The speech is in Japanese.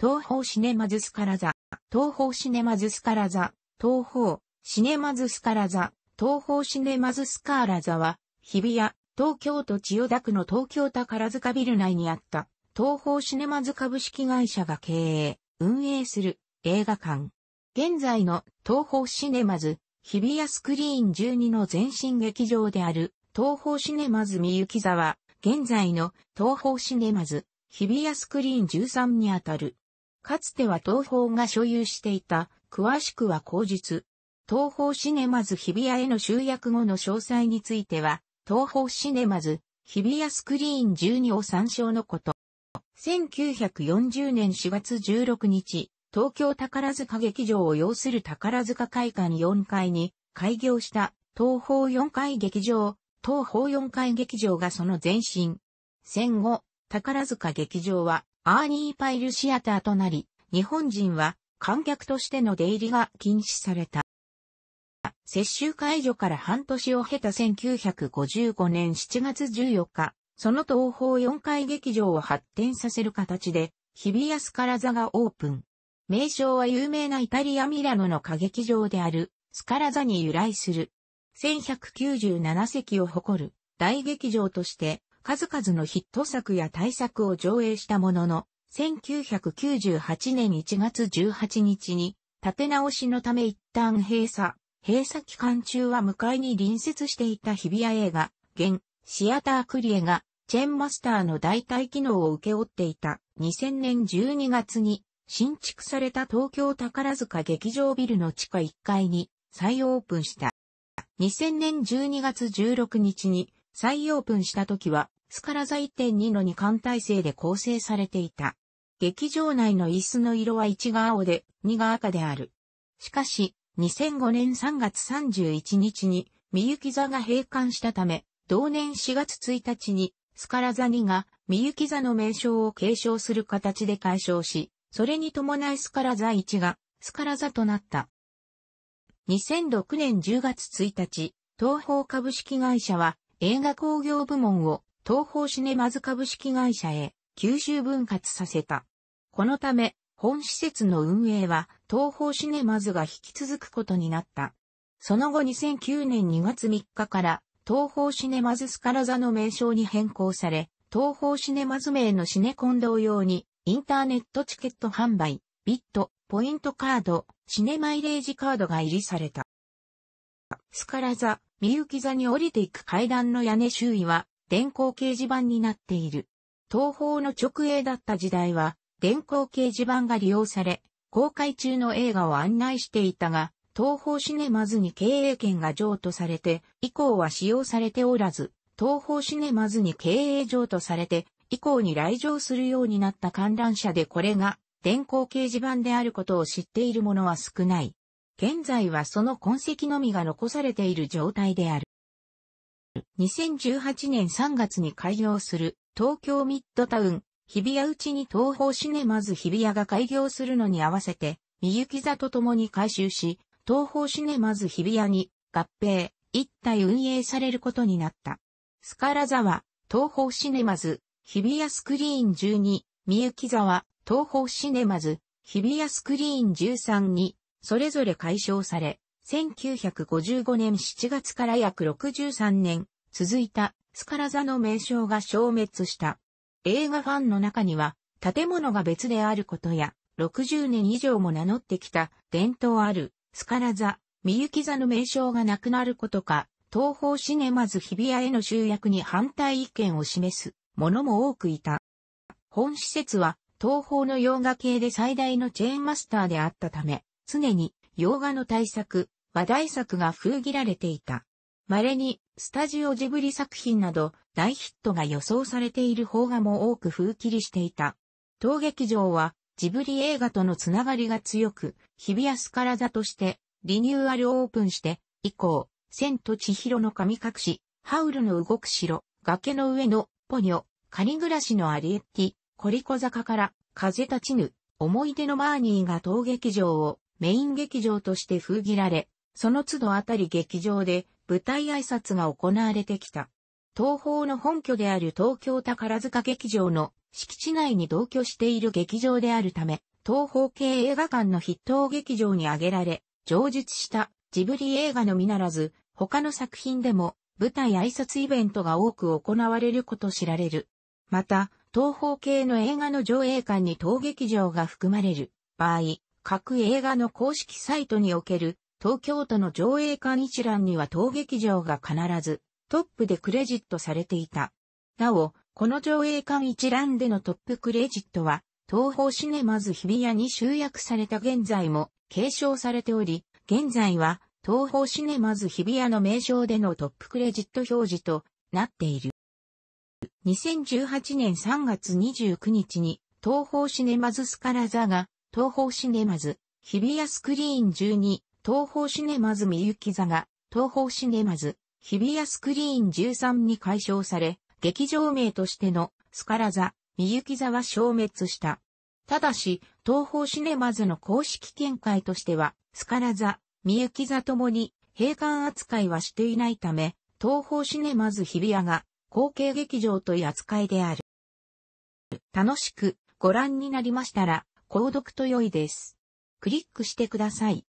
東方シネマズスカラザ、東方シネマズスカラザ、東方シネマズスカラザ、東方シネマズスカラザは、日比谷、東京都千代田区の東京宝塚ビル内にあった、東方シネマズ株式会社が経営、運営する映画館。現在の東方シネマズ、日比谷スクリーン12の前身劇場である、東方シネマズ三座は、現在の東方シネマズ、日比谷スクリーン13にあたる。かつては東宝が所有していた、詳しくは後日。東宝シネマズ日比谷への集約後の詳細については、東宝シネマズ日比谷スクリーン12を参照のこと。1940年4月16日、東京宝塚劇場を要する宝塚会館4階に開業した東宝4階劇場、東宝4階劇場がその前身。戦後、宝塚劇場はアーニーパイルシアターとなり、日本人は観客としての出入りが禁止された。接種解除から半年を経た1955年7月14日、その東方4階劇場を発展させる形で、日比谷スカラ座がオープン。名称は有名なイタリア・ミラノの歌劇場である、スカラ座に由来する。1197席を誇る大劇場として、数々のヒット作や大作を上映したものの、1998年1月18日に立て直しのため一旦閉鎖。閉鎖期間中は向かいに隣接していた日比谷映画、現、シアタークリエが、チェーンマスターの代替機能を請け負っていた2000年12月に新築された東京宝塚劇場ビルの地下1階に再オープンした。2000年12月16日に再オープンした時は、スカラ座1.2の2艦体制で構成されていた。劇場内の椅子の色は1が青で2が赤である。しかし、2005年3月31日に、みゆき座が閉館したため、同年4月1日に、スカラ座2が、みゆき座の名称を継承する形で解消し、それに伴いスカラ座1が、スカラ座となった。2006年10月1日、東方株式会社は、映画工業部門を東方シネマズ株式会社へ吸収分割させた。このため、本施設の運営は東方シネマズが引き続くことになった。その後2009年2月3日から東方シネマズスカラ座の名称に変更され、東方シネマズ名のシネコン同様にインターネットチケット販売、ビット、ポイントカード、シネマイレージカードが入りされた。スカラ座、みゆき座に降りていく階段の屋根周囲は、電光掲示板になっている。東方の直営だった時代は、電光掲示板が利用され、公開中の映画を案内していたが、東方シネマズに経営権が譲渡されて、以降は使用されておらず、東方シネマズに経営譲渡されて、以降に来場するようになった観覧車でこれが、電光掲示板であることを知っている者は少ない。現在はその痕跡のみが残されている状態である。2018年3月に開業する東京ミッドタウン日比谷うちに東方シネマズ日比谷が開業するのに合わせて、みゆき座と共に改修し、東方シネマズ日比谷に合併、一体運営されることになった。スカラ座は、東方シネマズ、日比谷スクリーン12、みゆき座は、東方シネマズ、日比谷スクリーン13に、それぞれ解消され、1955年7月から約63年続いたスカラ座の名称が消滅した。映画ファンの中には建物が別であることや60年以上も名乗ってきた伝統あるスカラ座、みゆき座の名称がなくなることか、東方シネマズ日比谷への集約に反対意見を示す者も多くいた。本施設は東方の洋画系で最大のチェーンマスターであったため、常に洋画の大作、話題作が封切られていた。稀に、スタジオジブリ作品など、大ヒットが予想されている邦画も多く封切りしていた。当劇場は、ジブリ映画とのつながりが強く、日比谷スカラ座として、リニューアルオープンして、以降、千と千尋の神隠し、ハウルの動く城、崖の上の、ポニョ、カニ暮らしのアリエッティ、コリコ坂から、風立ちぬ、思い出のマーニーが当劇場をメイン劇場として封切られ、その都度あたり劇場で舞台挨拶が行われてきた。東方の本拠である東京宝塚劇場の敷地内に同居している劇場であるため、東方系映画館の筆頭劇場に挙げられ、上述したジブリ映画のみならず、他の作品でも舞台挨拶イベントが多く行われること知られる。また、東方系の映画の上映館に当劇場が含まれる場合、各映画の公式サイトにおける東京都の上映館一覧には当劇場が必ずトップでクレジットされていた。なお、この上映館一覧でのトップクレジットは東方シネマズ日比谷に集約された現在も継承されており、現在は東方シネマズ日比谷の名称でのトップクレジット表示となっている。2018年3月29日に東方シネマズスカラ座が東方シネマズ、日比谷スクリーン12、東方シネマズみゆき座が、東方シネマズ、日比谷スクリーン13に解消され、劇場名としてのスカラ座、みゆき座は消滅した。ただし、東方シネマズの公式見解としては、スカラ座、みゆき座ともに閉館扱いはしていないため、東方シネマズ日比谷が後継劇場という扱いである。楽しくご覧になりましたら、購読と良いです。クリックしてください。